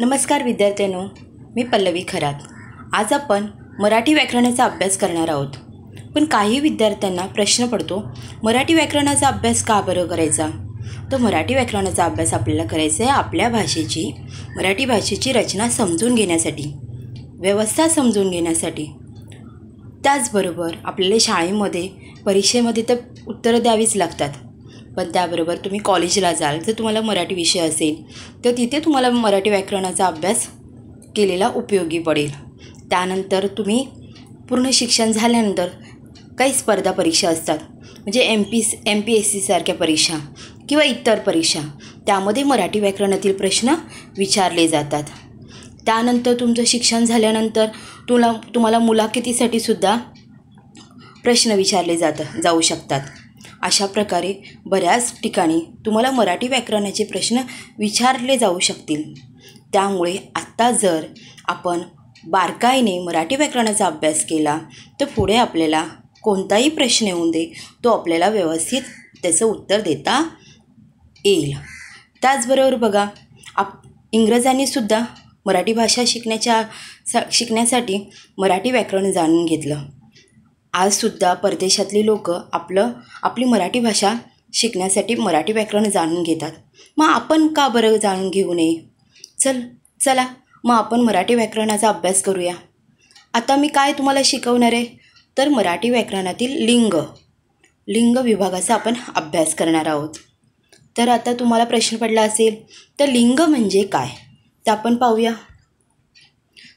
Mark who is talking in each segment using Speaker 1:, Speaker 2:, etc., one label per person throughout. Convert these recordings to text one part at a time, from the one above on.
Speaker 1: नमस्कार विद्यार्थ्यांनो मी पल्लवी खरात आज आपण मराठी व्याकरणाचा अभ्यास करणार आहोत पण काही विद्यार्थ्यांना प्रश्न पडतो मराठी व्याकरणाचा अभ्यास का बरं करायचा तर मराठी व्याकरणाचा अभ्यास आपल्याला करायचा आहे आपल्या भाषेची मराठी भाषेची रचना समजून घेण्यासाठी व्यवस्था समजून घेण्यासाठी त्याचबरोबर आपल्याला शाळेमध्ये परीक्षेमध्ये तर उत्तरं द्यावीच लागतात पण त्याबरोबर तुम्ही कॉलेजला जाल जर तुम्हाला मराठी विषय असेल तर तिथे तुम्हाला मराठी व्याकरणाचा अभ्यास केलेला उपयोगी पडेल त्यानंतर तुम्ही पूर्ण शिक्षण झाल्यानंतर काही स्पर्धा परीक्षा असतात म्हणजे M P M P S सीसारख्या परीक्षा किंवा इतर परीक्षा त्यामध्ये मराठी व्याकरणातील प्रश्न विचारले जातात त्यानंतर तुमचं शिक्षण झाल्यानंतर तुला तुम्हाला मुलाखतीसाठी सुद्धा प्रश्न विचारले जात जाऊ शकतात अशा प्रकारे बऱ्याच ठिकाणी तुम्हाला मराठी व्याकरणाचे प्रश्न विचारले जाऊ शकतील त्यामुळे आत्ता जर आपण बारकाईने मराठी व्याकरणाचा अभ्यास केला तर पुढे आपल्याला कोणताही प्रश्न येऊ दे तो आपल्याला व्यवस्थित त्याचं उत्तर देता येईल त्याचबरोबर बघा आप इंग्रजांनीसुद्धा मराठी भाषा शिकण्याच्या सा शिकण्यासाठी मराठी व्याकरण जाणून घेतलं आजसुद्धा परदेशातली लोकं आपलं आपली मराठी भाषा शिकण्यासाठी मराठी व्याकरण जाणून घेतात मग आपण का बरं जाणून घेऊ नये चल चला मग आपण मराठी व्याकरणाचा अभ्यास करूया आता मी काय तुम्हाला शिकवणार आहे तर मराठी व्याकरणातील लिंग लिंग विभागाचा आपण अभ्यास करणार आहोत तर आता तुम्हाला प्रश्न पडला असेल तर लिंग म्हणजे काय तर आपण पाहूया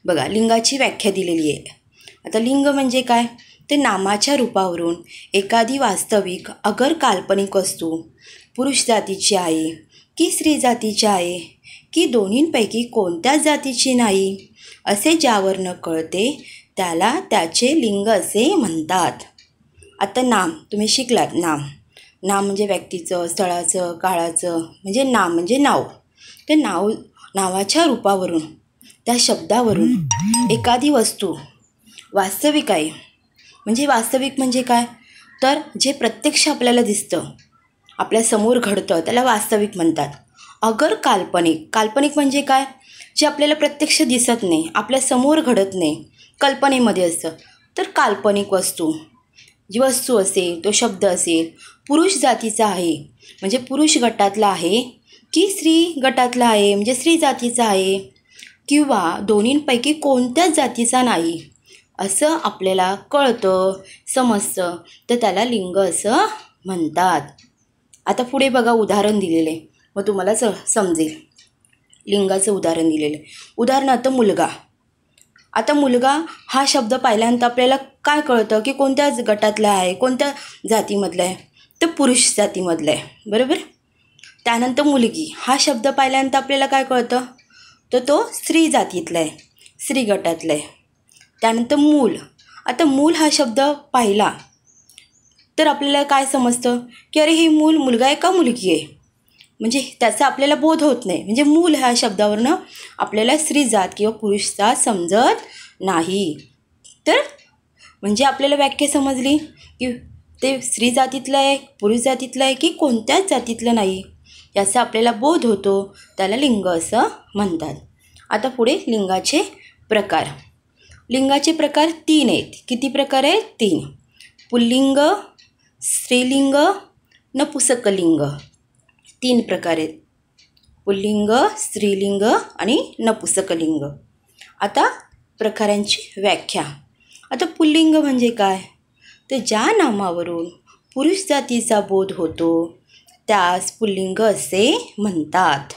Speaker 1: बघा लिंगाची व्याख्या दिलेली आहे आता लिंग म्हणजे काय ते नामाच्या रूपावरून एखादी वास्तविक अगर काल्पनिक वस्तू पुरुष जातीची आहे की स्त्री जातीची आहे की दोन्हींपैकी कोणत्याच जातीची नाही असे न कळते त्याला त्याचे लिंग असे म्हणतात आता नाम तुम्ही शिकलात नाम नाम म्हणजे व्यक्तीचं स्थळाचं काळाचं म्हणजे नाम म्हणजे नाव ते नाव नावाच्या रूपावरून त्या शब्दावरून एखादी वस्तू वास्तविक आहे म्हणजे वास्तविक म्हणजे काय तर जे प्रत्यक्ष आपल्याला दिसतं आपल्यासमोर घडतं त्याला वास्तविक म्हणतात अगर काल्पनिक काल्पनिक म्हणजे काय जे आपल्याला प्रत्यक्ष दिसत नाही आपल्यासमोर घडत नाही कल्पनेमध्ये असतं तर काल्पनिक वस्तू जी वस्तू असेल तो शब्द असेल पुरुष जातीचा आहे म्हणजे पुरुष गटातला आहे की स्त्री गटातला आहे म्हणजे स्त्री जातीचा आहे किंवा दोन्हींपैकी कोणत्याच जातीचा नाही असं आपल्याला कळतं समजतं तर त्याला लिंग असं म्हणतात आता पुढे बघा उदाहरण दिलेलं आहे मग तुम्हाला स समजेल लिंगाचं उदाहरण दिलेलं आहे उदाहरणार्थ मुलगा आता मुलगा हा शब्द पाहिल्यानंतर आपल्याला काय कळतं की कोणत्या गटातला आहे कोणत्या जातीमधला आहे तर पुरुष जातीमधला आहे बरोबर त्यानंतर मुलगी हा शब्द पाहिल्यानंतर आपल्याला काय कळतं तर तो स्त्री जातीतला आहे स्त्री गटातला आहे त्यानंतर मूल आता मूल हा शब्द पाहिला तर आपल्याला काय समजतं की अरे हे मूल मुलगा आहे का मुलगी आहे म्हणजे त्याचा आपल्याला बोध होत नाही म्हणजे मूल ह्या शब्दावरनं आपल्याला स्त्री जात किंवा पुरुष जात समजत नाही तर म्हणजे आपल्याला व्याख्या समजली की ते स्त्री जातीतलं आहे पुरुष जातीतलं आहे की कोणत्याच जातीतलं नाही याचा आपल्याला बोध होतो त्याला लिंग असं म्हणतात आता पुढे लिंगाचे प्रकार लिंगाचे प्रकार तीन आहेत किती प्रकार आहेत तीन पुल्लिंग स्त्रीलिंग नपुसकलिंग तीन प्रकार आहेत पुल्लिंग स्त्रीलिंग आणि नपुसकलिंग आता प्रकारांची व्याख्या आता पुल्लिंग म्हणजे काय तर ज्या नामावरून पुरुष जातीचा बोध होतो त्यास पुल्लिंग असे म्हणतात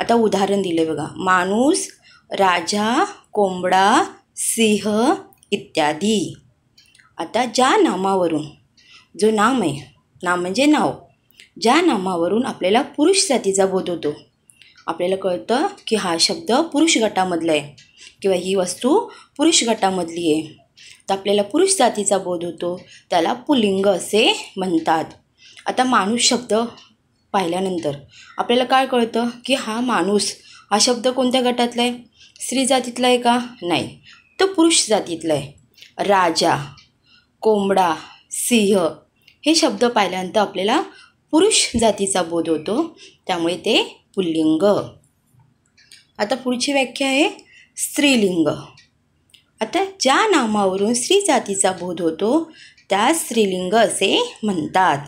Speaker 1: आता उदाहरण दिले बघा माणूस राजा कोंबडा सिंह इत्यादी आता ज्या नामावरून जो नाम आहे नाम म्हणजे नाव ज्या नामावरून आपल्याला पुरुष जातीचा बोध होतो आपल्याला कळतं की हा शब्द पुरुष गटामधला आहे किंवा ही वस्तू पुरुष गटामधली आहे तर आपल्याला पुरुष जातीचा बोध होतो त्याला पुलिंग असे म्हणतात आता माणूस शब्द पाहिल्यानंतर आपल्याला काय कळतं की हा माणूस हा शब्द कोणत्या गटातला आहे स्त्री जातीतला आहे का नाही तो पुरुष जातीतला आहे राजा कोंबडा सिंह हे शब्द पाहिल्यानंतर आपल्याला पुरुष जातीचा बोध होतो त्यामुळे ते पुल्लिंग आता पुढची व्याख्या आहे स्त्रीलिंग आता ज्या नामावरून स्त्री जातीचा बोध होतो त्या स्त्रीलिंग असे म्हणतात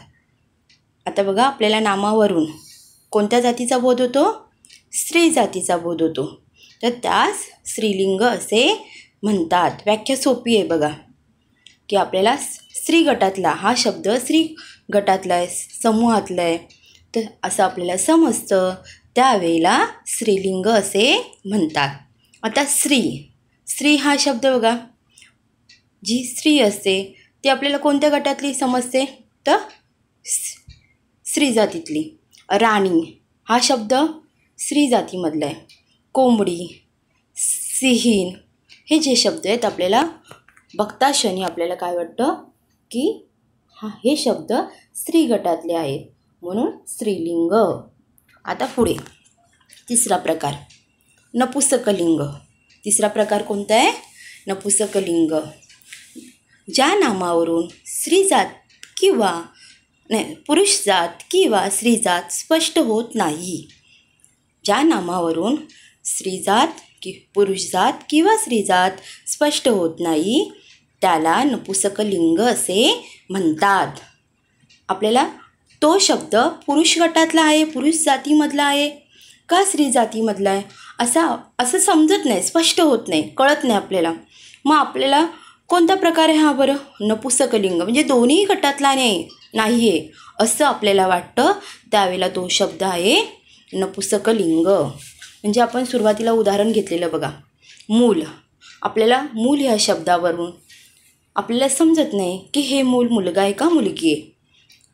Speaker 1: आता बघा आपल्याला नामावरून कोणत्या जातीचा बोध होतो स्त्री जातीचा बोध होतो तर त्यास स्त्रीलिंग असे म्हणतात व्याख्या सोपी आहे बघा की आपल्याला स्त्री गटातला हा शब्द स्त्री गटातला आहे समूहातला आहे तर असं आपल्याला समजतं त्यावेळेला स्त्रीलिंग असे म्हणतात आता स्त्री स्त्री हा शब्द बघा जी स्त्री असते ती आपल्याला कोणत्या गटातली समजते तर स्त्री जातीतली राणी हा शब्द स्त्री जातीमधला आहे कोंबडी सिहीन हे जे शब्द आहेत आपल्याला बघता क्षणी आपल्याला काय वाटतं की हा हे शब्द स्त्री गटातले आहेत म्हणून स्त्रीलिंग आता पुढे तिसरा प्रकार नपुसकलिंग तिसरा प्रकार कोणता आहे नपुसकलिंग ज्या नामावरून स्त्री जात किंवा नाही पुरुष जात किंवा स्त्री जात स्पष्ट होत नाही ज्या नामावरून स्त्रीजात कि पुरुषजात किंवा स्त्रीजात स्पष्ट होत नाही त्याला नपुसकलिंग असे म्हणतात आपल्याला तो शब्द पुरुष गटातला आहे पुरुष जातीमधला आहे का स्त्री जातीमधला आहे असा असं समजत नाही स्पष्ट होत नाही कळत नाही आपल्याला मग आपल्याला कोणत्या प्रकारे हा बरं नपुसकलिंग म्हणजे दोन्ही गटातला नाही नाही आहे असं आपल्याला वाटतं त्यावेळेला तो शब्द आहे नपुसकलिंग म्हणजे आपण सुरुवातीला उदाहरण घेतलेलं बघा मूल आपल्याला मूल ह्या शब्दावरून आपल्याला समजत नाही की हे मूल मुलगा आहे का मुलगी आहे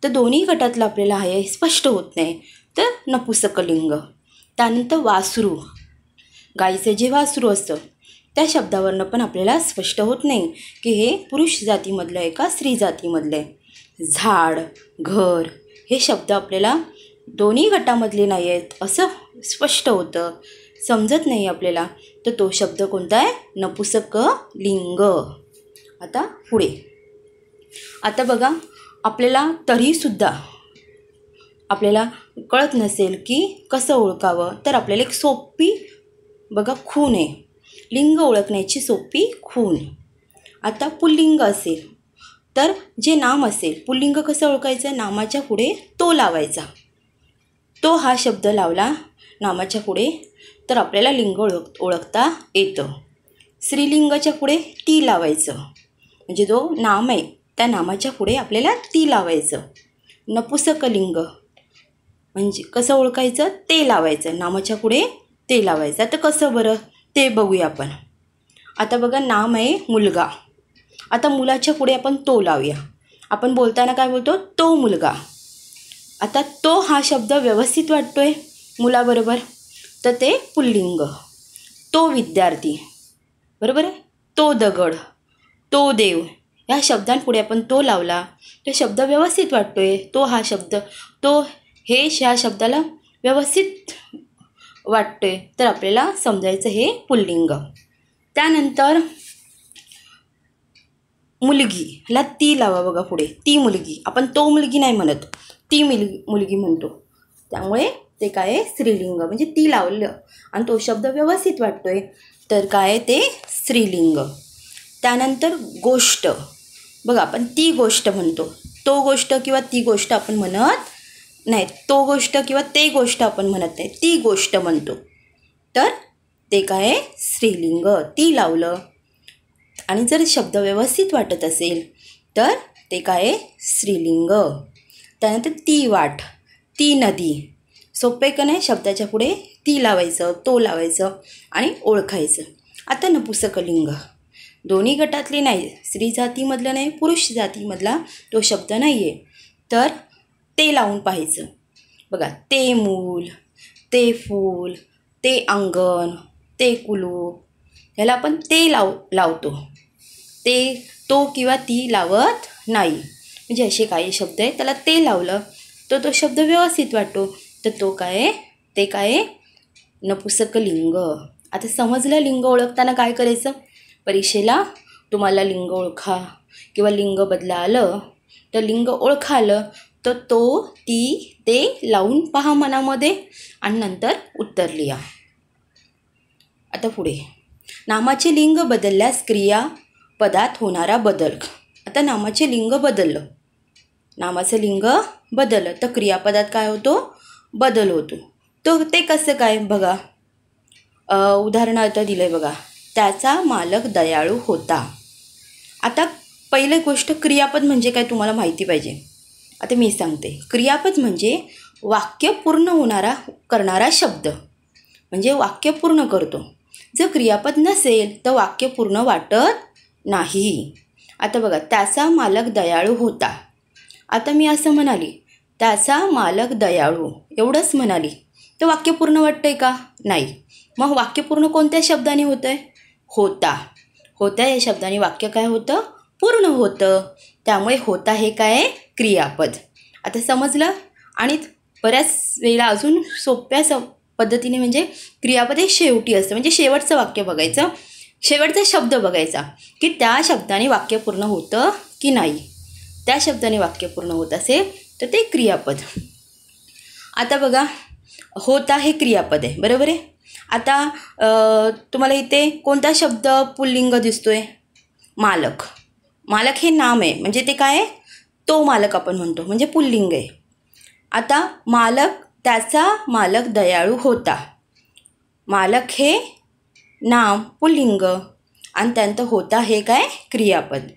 Speaker 1: तर दोन्ही गटातलं आपल्याला आहे हे स्पष्ट होत नाही तर नपुसकलिंग त्यानंतर वासरू गाईचं जे वासरू असतं त्या शब्दावरनं पण आपल्याला स्पष्ट होत नाही की हे पुरुष जातीमधलं आहे का स्त्री जातीमधलं आहे झाड घर हे शब्द आपल्याला दोन्ही गटामधले नाही आहेत असं स्पष्ट होतं समजत नाही आपल्याला तर तो शब्द कोणता आहे नपुसक लिंग आता पुढे आता बघा आपल्याला तरीसुद्धा आपल्याला कळत नसेल की कसं ओळखावं तर आपल्याला एक सोपी बघा खून आहे लिंग ओळखण्याची सोपी खून आता पुल्लिंग असेल तर जे नाम असेल पुल्लिंग कसं ओळखायचं नामाच्या पुढे तो लावायचा तो हा शब्द लावला नामाच्या पुढे तर आपल्याला लिंग ओळख ओळखता येतं स्त्रीलिंगाच्या पुढे ती लावायचं म्हणजे जो नाम आहे त्या नामाच्या पुढे आपल्याला ती लावायचं नपुसकलिंग म्हणजे कसं ओळखायचं ते लावायचं नामाच्या पुढे ते लावायचं आता कसं बरं ते बघूया आपण आता बघा नाम आहे मुलगा आता मुलाच्या पुढे आपण तो लावूया आपण बोलताना काय बोलतो तो मुलगा आता तो हा शब्द व्यवस्थित वाटतो आहे मुलाबरोबर तर ते पुल्लिंग तो विद्यार्थी बरोबर आहे तो दगड तो देव ह्या शब्दांपुढे आपण तो लावला तर शब्द व्यवस्थित वाटतो आहे तो हा शब्द तो हे ह्या शब्दाला व्यवस्थित वाटतो आहे तर आपल्याला समजायचं हे पुल्लिंग त्यानंतर मुलगी ह्याला ती लावा बघा पुढे ती मुलगी आपण तो मुलगी नाही म्हणत ती मुलगी मुलगी म्हणतो त्यामुळे ते काय आहे स्त्रीलिंग म्हणजे ती लावलं आणि तो शब्द व्यवस्थित वाटतो आहे तर काय ते स्त्रीलिंग त्यानंतर गोष्ट बघा आपण ती गोष्ट म्हणतो तो गोष्ट किंवा ती गोष्ट आपण म्हणत नाही तो गोष्ट किंवा ते गोष्ट आपण म्हणत नाही ती गोष्ट म्हणतो तर ते काय आहे स्त्रीलिंग ती लावलं आणि जर शब्द व्यवस्थित वाटत असेल तर ते काय आहे स्त्रीलिंग त्यानंतर ती वाट ती नदी सोपे का शब्दाच्या पुढे ती लावायचं तो लावायचं आणि ओळखायचं आता नपुसकलिंग दोन्ही गटातले नाही स्त्री जातीमधलं नाही पुरुष जातीमधला तो शब्द नाही आहे तर ते लावून पाहायचं बघा ते मूल ते फूल ते अंगण ते कुलूप ह्याला आपण ते लाव लावतो ते तो किंवा ती लावत नाही म्हणजे असे काही शब्द आहे त्याला ते लावलं तर तो शब्द व्यवस्थित वाटतो तर तो काय ते काय नपुसक लिंग आता समजलं लिंग ओळखताना काय करायचं परीक्षेला तुम्हाला लिंग ओळखा किंवा लिंग बदला आलं तर लिंग ओळखालं आलं तर तो ती ते लावून पहा मनामध्ये आणि नंतर उत्तर लिहा आता पुढे नामाचे लिंग बदलल्यास क्रिया पदात होणारा बदल आता नामाचे लिंग बदललं नामाचं लिंग बदल तर क्रियापदात काय होतो बदल होतो तो ते कसं काय बघा उदाहरणार्थ दिलं आहे बघा त्याचा मालक दयाळू होता आता पहिलं गोष्ट क्रियापद म्हणजे काय तुम्हाला माहिती पाहिजे आता मी सांगते क्रियापद म्हणजे वाक्य पूर्ण होणारा करणारा शब्द म्हणजे वाक्य पूर्ण करतो जर क्रियापद नसेल तर वाक्य पूर्ण वाटत नाही आता बघा त्याचा मालक दयाळू होता आता मी असं म्हणाली त्याचा मालक दयाळू एवढंच म्हणाली तर वाक्य पूर्ण वाटतं का नाही मग वाक्य पूर्ण कोणत्या शब्दाने होतं आहे होता होता या शब्दाने वाक्य काय होतं पूर्ण होतं त्यामुळे होता हे काय क्रियापद आता समजलं आणि बऱ्याच वेळेला अजून सोप्या स पद्धतीने म्हणजे क्रियापद हे शेवटी असतं म्हणजे शेवटचं वाक्य बघायचं शेवटचा शब्द बघायचा की त्या शब्दाने वाक्य पूर्ण होतं की नाही त्या शब्दाने वाक्य पूर्ण होत असेल तर ते क्रियापद आता बघा होता हे क्रियापद आहे बरोबर आहे आता तुम्हाला इथे कोणता शब्द पुल्लिंग दिसतो आहे मालक मालक हे नाम आहे म्हणजे ते काय आहे तो मालक आपण म्हणतो म्हणजे पुल्लिंग आहे आता मालक त्याचा मालक दयाळू होता मालक हे नाम पुल्लिंग आणि त्यांचं होता हे काय क्रियापद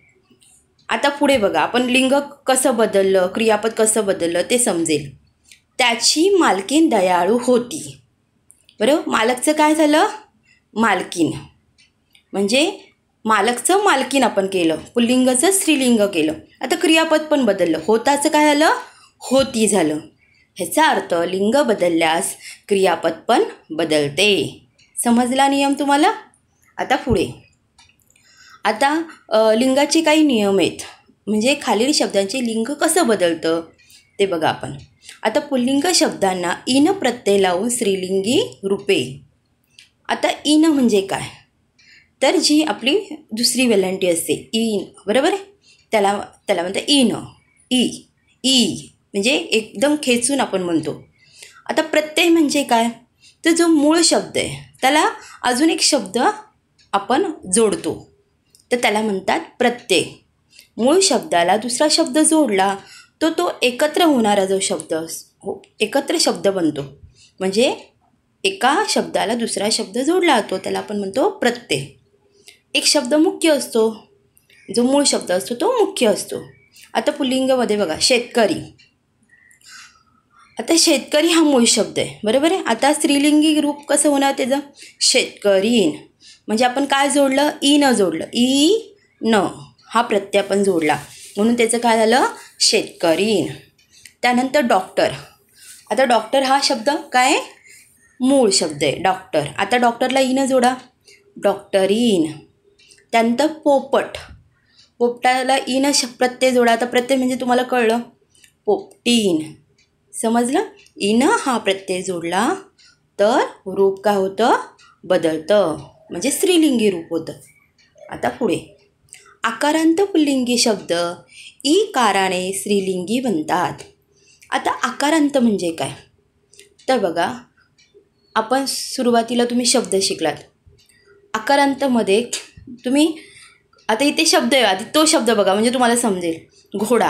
Speaker 1: आता पुढे बघा आपण लिंग कसं बदललं क्रियापद कसं बदललं ते समजेल त्याची मालकीन दयाळू होती बरं मालकचं काय झालं मालकीन म्हणजे मालकचं मालकीन आपण केलं पुल्लिंगचं स्त्रीलिंग केलं आता क्रियापद पण बदललं होताचं काय झालं होती झालं ह्याचा अर्थ लिंग बदलल्यास क्रियापद पण बदलते समजला नियम तुम्हाला आता पुढे आता लिंगाचे काही नियम आहेत म्हणजे खालील शब्दांचे लिंग कसं बदलतं ते बघा आपण आता पुल्लिंग शब्दांना इन प्रत्यय लावून स्त्रीलिंगी रूपे आता इन म्हणजे काय तर जी आपली दुसरी वेलांटी असते इन बरोबर आहे त्याला त्याला म्हणतात इन ई ई म्हणजे एकदम खेचून आपण म्हणतो आता प्रत्यय म्हणजे काय तर जो मूळ शब्द आहे त्याला अजून एक शब्द आपण जोडतो तर त्याला म्हणतात प्रत्यय मूळ शब्दाला दुसरा शब्द जोडला तो तो एकत्र होणारा जो शब्द हो एकत्र शब्द बनतो म्हणजे एका शब्दाला दुसरा शब्द जोडला जातो त्याला आपण म्हणतो प्रत्यय एक शब्द मुख्य असतो जो मूळ शब्द असतो तो मुख्य असतो आता पुलिंगमध्ये बघा शेतकरी आता शेतकरी हा मूळ शब्द आहे बरोबर आहे आता स्त्रीलिंगी रूप कसं होणार त्याचं शेतकरीन म्हणजे आपण काय जोडलं ई न जोडलं ई न हा प्रत्यय आपण जोडला म्हणून त्याचं काय झालं शेतकरी त्यानंतर डॉक्टर आता डॉक्टर हा शब्द काय मूळ शब्द आहे डॉक्टर आता डॉक्टरला ई न जोडा डॉक्टरीन त्यानंतर पोपट पोपटाला न श प्रत्यय जोडा आता प्रत्यय म्हणजे तुम्हाला कळलं पोपटीन समजलं न हा प्रत्यय जोडला तर रूप काय होतं बदलतं म्हणजे स्त्रीलिंगी रूप होतं आता पुढे आकारांत पुल्लिंगी शब्द ई काराने स्त्रीलिंगी बनतात आता आकारांत म्हणजे काय तर बघा आपण सुरुवातीला तुम्ही शब्द शिकलात आकारांतमध्ये तुम्ही आता इथे शब्द आहे आधी तो शब्द बघा म्हणजे तुम्हाला समजेल घोडा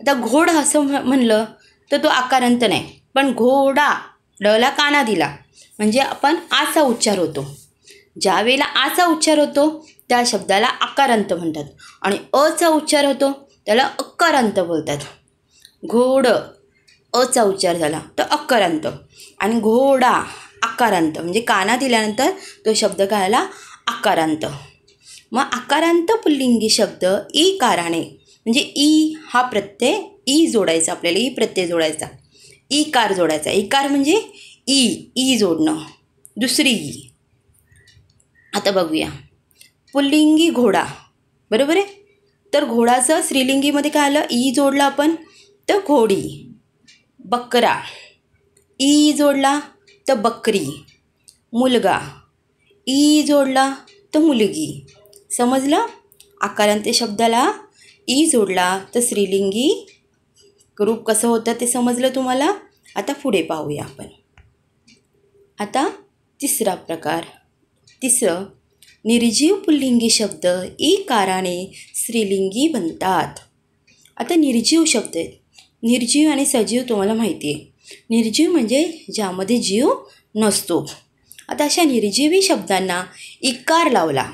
Speaker 1: आता घोडा असं म्हणलं तर तो आकारांत नाही पण घोडा डला काना दिला म्हणजे आपण आचा उच्चार होतो ज्यावेळेला आचा उच्चार होतो त्या शब्दाला आकारांत म्हणतात आणि अचा उच्चार होतो त्याला अकारांत बोलतात घोडं अचा उच्चार झाला तर अकारांत आणि घोडा आकारांत म्हणजे काना दिल्यानंतर तो शब्द कळायला आकारांत मग आकारांत पुल्लिंगी शब्द ई काराने म्हणजे ई हा प्रत्यय ई जोडायचा आपल्याला ई प्रत्यय जोडायचा ई कार जोडायचा इकार कार म्हणजे ई ई जोडणं दुसरी ई आता बघूया पुल्लिंगी घोडा बरोबर आहे तर घोडाचं स्त्रीलिंगीमध्ये काय आलं ई जोडला आपण तर घोडी बकरा ई जोडला तर बकरी मुलगा ई जोडला तर मुलगी समजलं आकारांत्य शब्दाला ई जोडला तर स्त्रीलिंगी रूप कसं होतं ते समजलं तुम्हाला आता पुढे पाहूया आपण आता तिसरा प्रकार तिसरं निर्जीव पुल्लिंगी शब्द ई काराने स्त्रीलिंगी बनतात आता निर्जीव शब्द आहेत निर्जीव आणि सजीव तुम्हाला माहिती आहे निर्जीव म्हणजे ज्यामध्ये जीव नसतो आता अशा निर्जीवी शब्दांना इकार लावला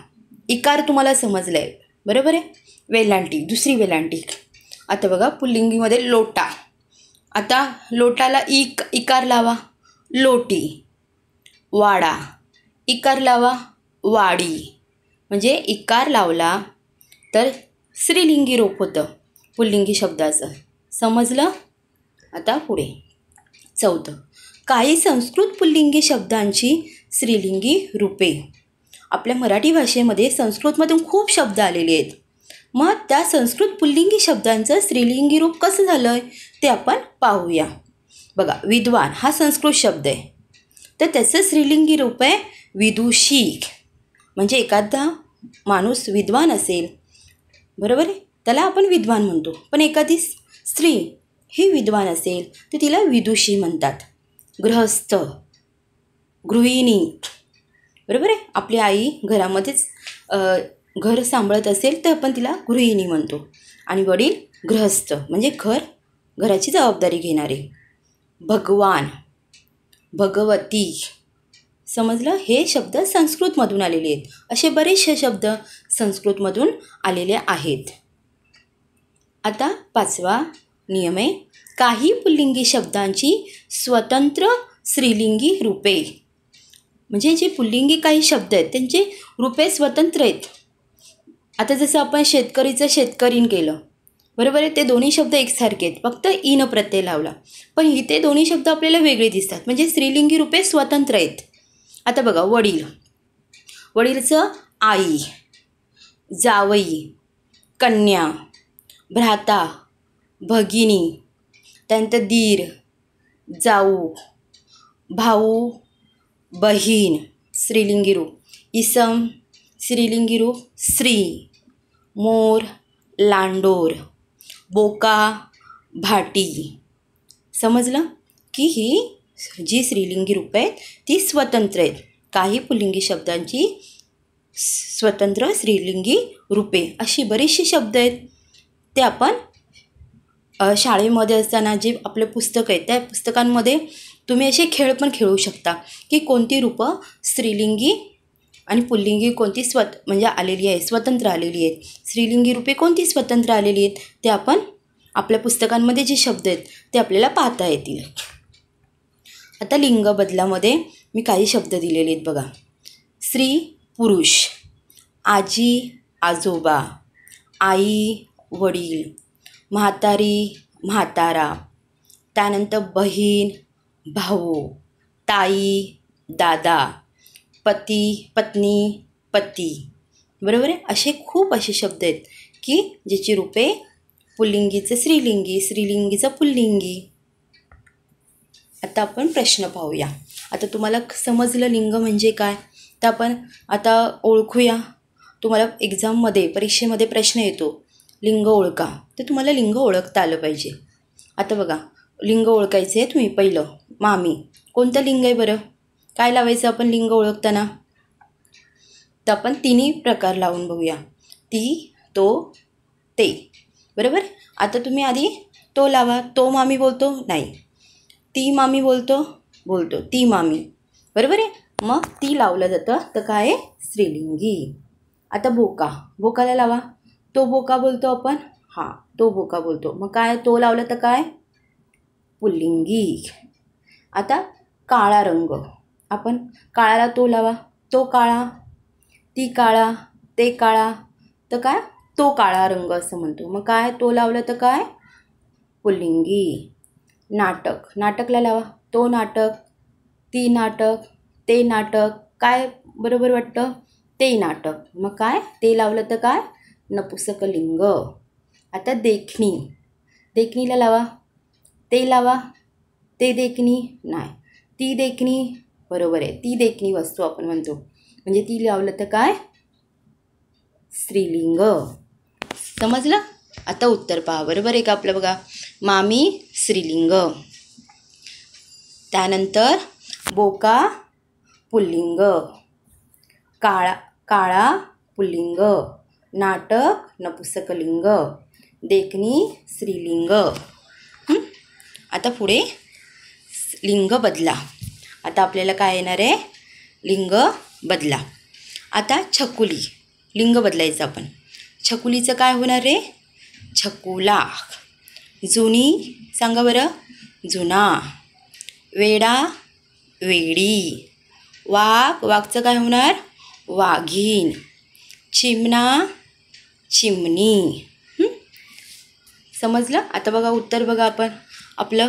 Speaker 1: इकार तुम्हाला समजलं आहे बरोबर आहे वेलांटी दुसरी वेलांटी आता बघा पुल्लिंगीमध्ये लोटा आता लोटाला इक इकार लावा लोटी वाडा इकार लावा वाडी म्हणजे इकार लावला तर स्त्रीलिंगी रूप होतं पुल्लिंगी शब्दाचं समजलं आता पुढे चौथं काही संस्कृत पुल्लिंगी शब्दांची स्त्रीलिंगी रूपे आपल्या मराठी भाषेमध्ये संस्कृतमधून खूप शब्द आलेले आहेत मग त्या संस्कृत पुल्लिंगी शब्दांचं स्त्रीलिंगी रूप कसं झालं आहे ते आपण पाहूया बघा विद्वान हा संस्कृत शब्द आहे तर त्याचं स्त्रीलिंगी रूप आहे विदुषी म्हणजे एखादा माणूस विद्वान असेल बरोबर आहे त्याला आपण विद्वान म्हणतो पण एखादी स्त्री ही विद्वान असेल तर तिला विदुषी म्हणतात गृहस्थ गृहिणी बरोबर आहे आपली आई घरामध्येच घर सांभाळत असेल तर आपण तिला गृहिणी म्हणतो आणि वडील गृहस्थ म्हणजे घर घराची जबाबदारी घेणारे भगवान भगवती समजलं हे शब्द संस्कृतमधून आलेले आहेत असे बरेचसे शब्द संस्कृतमधून आलेले आहेत आता पाचवा नियम आहे काही पुल्लिंगी शब्दांची स्वतंत्र स्त्रीलिंगी रूपे म्हणजे जे पुल्लिंगी काही शब्द आहेत त्यांचे रूपे स्वतंत्र आहेत आता जसं आपण शेतकरीचं शेतकरीन केलं बरोबर आहे ते दोन्ही शब्द एकसारखे आहेत फक्त इन प्रत्यय लावला पण इथे दोन्ही शब्द आपल्याला वेगळे दिसतात म्हणजे स्त्रीलिंगी रूपे स्वतंत्र आहेत आता बघा वडील वडीलचं आई जावई कन्या भ्राता भगिनी त्यानंतर दीर जाऊ भाऊ बहीण श्रीलिंगीरूप इसम श्रीलिंगीरूप स्त्री मोर लांडोर बोका भाटी समजलं की ही जी स्त्रीलिंगी रूपं आहेत ती स्वतंत्र आहेत काही पुल्लिंगी शब्दांची स्वतंत्र स्त्रीलिंगी रूपे अशी बरीचशी शब्द आहेत ते आपण शाळेमध्ये असताना जे आपले पुस्तक आहेत त्या पुस्तकांमध्ये तुम्ही असे खेळ पण खेळू शकता की कोणती रूपं स्त्रीलिंगी आणि पुल्लिंगी कोणती स्वत म्हणजे आलेली आहे स्वतंत्र आलेली आहेत स्त्रीलिंगी रूपे कोणती स्वतंत्र आलेली आहेत ते आपण आपल्या पुस्तकांमध्ये जे शब्द आहेत ते आपल्याला पाहता येतील आता लिंग बदलामध्ये मी काही शब्द दिलेले आहेत बघा स्त्री पुरुष आजी आजोबा आई वडील म्हातारी म्हातारा त्यानंतर बहीण भाऊ ताई दादा पती पत्नी पती बरोबर आहे असे खूप असे शब्द आहेत की ज्याची रूपे पुल्लिंगीचं स्त्रीलिंगी स्त्रीलिंगीचं पुल्लिंगी आता आपण प्रश्न पाहूया आता तुम्हाला समजलं लिंग म्हणजे काय तर आपण आता ओळखूया तुम्हाला एक्झाममध्ये परीक्षेमध्ये प्रश्न येतो लिंग ओळखा तर तुम्हाला लिंग ओळखता आलं पाहिजे आता बघा लिंग ओळखायचं आहे तुम्ही पहिलं मामी कोणतं लिंग आहे बरं काय लावायचं आपण लिंग ओळखताना तर आपण तिन्ही प्रकार लावून बघूया ती तो ते बरोबर आता तुम्ही आधी तो लावा तो मामी बोलतो नाही ती मामी बोलतो बोलतो ती मामी बरोबर आहे मग ती लावलं जातं तर काय आहे स्त्रीलिंगी आता बोका बोकाला लावा तो बोका बोलतो आपण हां तो बोका बोलतो मग काय तो लावला तर काय पुल्लिंगी आता काळा रंग आपण काळाला तो लावा तो काळा ती काळा ते काळा तर काय तो काळा रंग असं म्हणतो मग काय तो लावलं तर काय पुल्लिंगी नाटक नाटकला लावा तो नाटक ती नाटक ते नाटक काय बरोबर वाटतं ते नाटक मग काय ते लावलं तर काय नपुसकलिंग आता देखणी देखणीला लावा ते लावा ते देखणी नाही ती देखणी बरोबर आहे ती देखणी वस्तू आपण म्हणतो म्हणजे ती लावलं तर काय स्त्रीलिंग समजलं आता उत्तर पहा बरोबर आहे का आपलं बघा मामी स्त्रीलिंग त्यानंतर बोका पुल्लिंग काळा काळा पुल्लिंग नाटक नपुसकलिंग देखणी स्त्रीलिंग आता पुढे लिंग बदला आता आपल्याला काय येणार आहे लिंग बदला आता छकुली लिंग बदलायचं आपण छकुलीचं काय होणार आहे छकुला जुनी सांगा बरं जुना वेडा वेडी वाघ वाघचं काय होणार वाघीन चिमणा चिमणी समजलं आता बघा उत्तर बघा आपण आपलं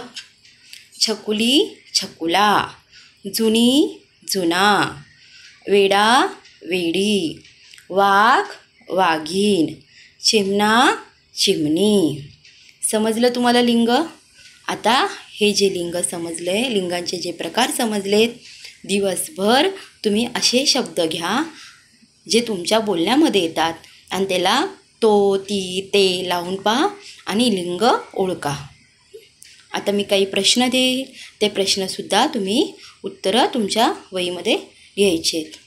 Speaker 1: छकुली छकुला जुनी जुना वेडा वेडी वाघ वाघीन चिमणा चिमणी समजलं तुम्हाला लिंग आता हे जे लिंग समजलं आहे लिंगांचे जे प्रकार समजलेत दिवसभर तुम्ही असे शब्द घ्या जे तुमच्या बोलण्यामध्ये येतात आणि त्याला तो ती ते लावून पहा आणि लिंग ओळखा आता मी काही प्रश्न देईल ते प्रश्नसुद्धा तुम्ही उत्तरं तुमच्या वहीमध्ये घ्यायचे आहेत